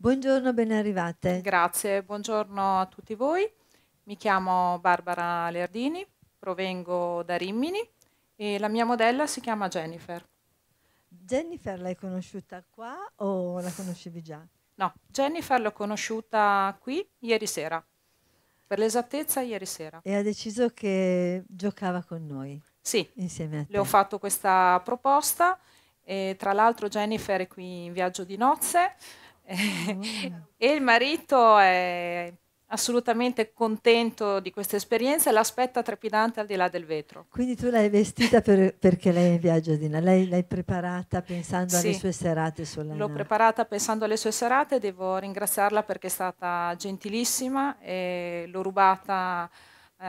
Buongiorno, ben arrivate. Grazie, buongiorno a tutti voi. Mi chiamo Barbara Lerdini, provengo da Rimini e la mia modella si chiama Jennifer. Jennifer l'hai conosciuta qua o la conoscevi già? No, Jennifer l'ho conosciuta qui ieri sera, per l'esattezza ieri sera. E ha deciso che giocava con noi. Sì, insieme a te. le ho fatto questa proposta e tra l'altro Jennifer è qui in viaggio di nozze e il marito è assolutamente contento di questa esperienza e l'aspetta trepidante al di là del vetro. Quindi tu l'hai vestita per, perché lei è in viaggio, Dina, lei l'hai preparata pensando sì, alle sue serate sull'Anna. L'ho preparata pensando alle sue serate, devo ringraziarla perché è stata gentilissima e l'ho rubata eh,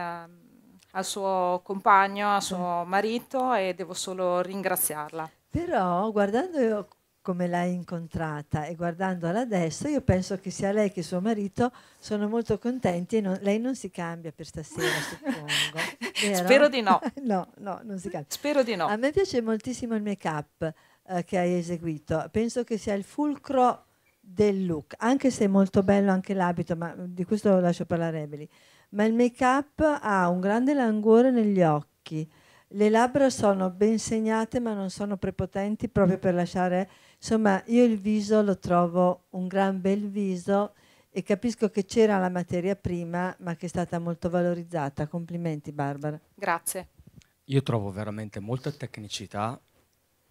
al suo compagno, al suo eh. marito e devo solo ringraziarla. Però guardando come l'hai incontrata e guardandola adesso io penso che sia lei che suo marito sono molto contenti e non, lei non si cambia per stasera suppongo Vero? spero di no no no non si cambia spero di no a me piace moltissimo il make up eh, che hai eseguito penso che sia il fulcro del look anche se è molto bello anche l'abito ma di questo lascio parlare Emily ma il make up ha un grande languore negli occhi le labbra sono ben segnate ma non sono prepotenti proprio per lasciare... Insomma, io il viso lo trovo un gran bel viso e capisco che c'era la materia prima ma che è stata molto valorizzata. Complimenti Barbara. Grazie. Io trovo veramente molta tecnicità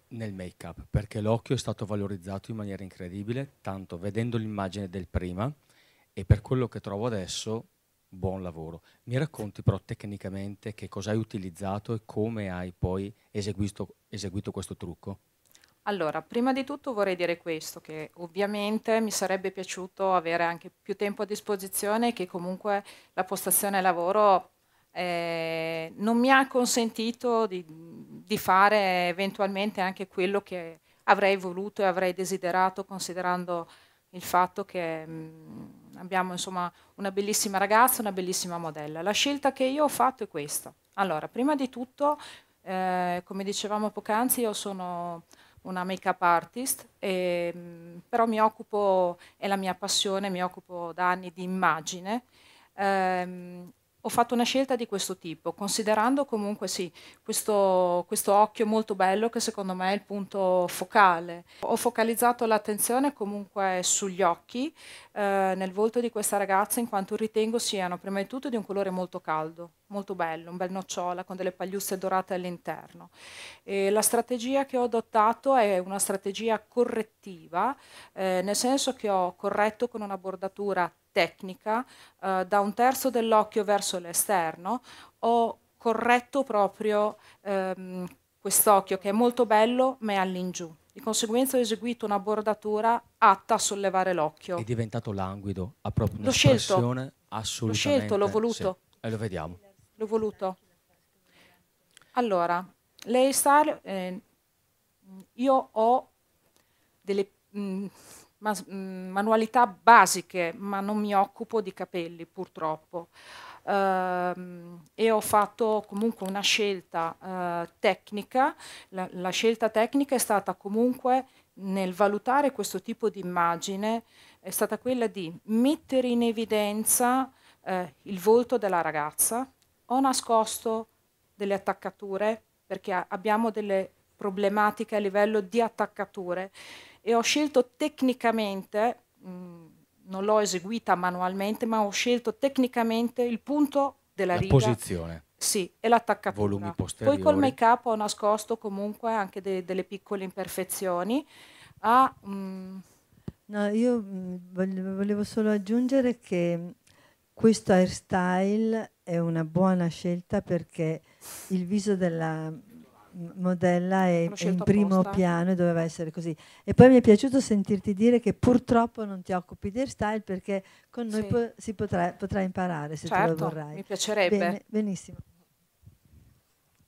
nel make-up perché l'occhio è stato valorizzato in maniera incredibile, tanto vedendo l'immagine del prima e per quello che trovo adesso buon lavoro. Mi racconti però tecnicamente che cosa hai utilizzato e come hai poi eseguito, eseguito questo trucco? Allora, prima di tutto vorrei dire questo, che ovviamente mi sarebbe piaciuto avere anche più tempo a disposizione e che comunque la postazione lavoro eh, non mi ha consentito di, di, fare eventualmente anche quello che avrei voluto e avrei desiderato considerando il fatto che... Mh, mm, abbiamo insomma una bellissima ragazza, una bellissima modella. La scelta che io ho fatto è questa. Allora, prima di tutto, eh, come dicevamo poc'anzi, io sono una make-up artist, e, ehm, però mi occupo, è la mia passione, mi occupo da anni di immagine ehm, ho fatto una scelta di questo tipo, considerando comunque sì, questo, questo, occhio molto bello che secondo me è il punto focale. Ho focalizzato l'attenzione comunque sugli occhi, eh, nel volto di questa ragazza, in quanto ritengo siano prima di tutto di un colore molto caldo molto bello, un bel nocciola con delle pagliusse dorate all'interno. la strategia che ho adottato è una strategia correttiva, eh, nel senso che ho corretto con una bordatura tecnica eh, da un terzo dell'occhio verso l'esterno, ho corretto proprio ehm, quest'occhio che è molto bello ma è all'ingiù. Di conseguenza ho eseguito una bordatura atta a sollevare l'occhio. È diventato languido, ha proprio un'espressione assolutamente... L'ho scelto, l'ho voluto. Sì. E lo vediamo. L'ho voluto. Allora, lei sa, eh, io ho delle mh, mm, mas, mh, mm, manualità basiche, ma non mi occupo di capelli purtroppo. Uh, e ho fatto comunque una scelta uh, tecnica. La, la, scelta tecnica è stata comunque nel valutare questo tipo di immagine, è stata quella di mettere in evidenza uh, il volto della ragazza, ho nascosto delle attaccature perché abbiamo delle problematiche a livello di attaccature e ho scelto tecnicamente, mh, mhmm, non l'ho eseguita manualmente, ma ho scelto tecnicamente il punto della La riga. posizione. Sì, e l'attaccatura. Poi col make up ho nascosto comunque anche de- delle piccole imperfezioni. A, ah, mh. Mhmm, no, io mhmm, volevo solo aggiungere che questo hairstyle è una buona scelta perché il viso della modella è, in primo apposta. piano e doveva essere così. E poi mi è piaciuto sentirti dire che purtroppo non ti occupi di hairstyle perché con noi sì. po si potrà, potrà, imparare se certo, tu lo certo, vorrai. Mi piacerebbe. Bene, benissimo.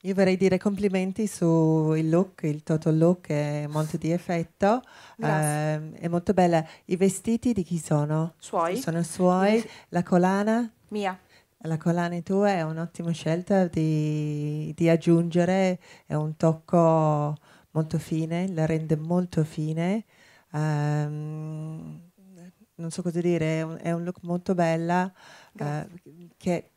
Io vorrei dire complimenti sul look, il total look è molto di effetto, eh, è molto bella. I vestiti di chi sono? Suoi. Sono suoi, la collana? Mia. La Colani tua è un'ottima scelta di, di, aggiungere, è un tocco molto fine, la rende molto fine, um, non so cosa dire, è un, è un look molto bella uh, che,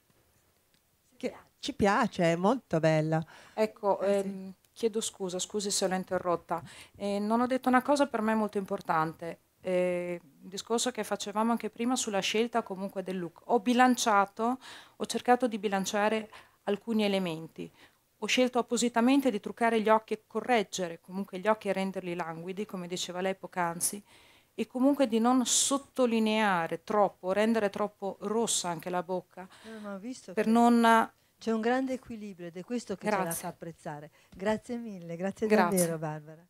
che, ci piace, è molto bella. Ecco, eh, ehm, chiedo scusa, scusi se l'ho interrotta, eh, non ho detto una cosa per me molto importante eh, il discorso che facevamo anche prima sulla scelta comunque del look. Ho bilanciato, ho cercato di bilanciare alcuni elementi. Ho scelto appositamente di truccare gli occhi e correggere comunque gli occhi e renderli languidi, come diceva lei poc'anzi, e comunque di non sottolineare troppo, rendere troppo rossa anche la bocca, no, eh, per non... C'è un grande equilibrio ed è questo che Grazie. ce la fa apprezzare. Grazie mille, grazie, grazie. davvero Barbara.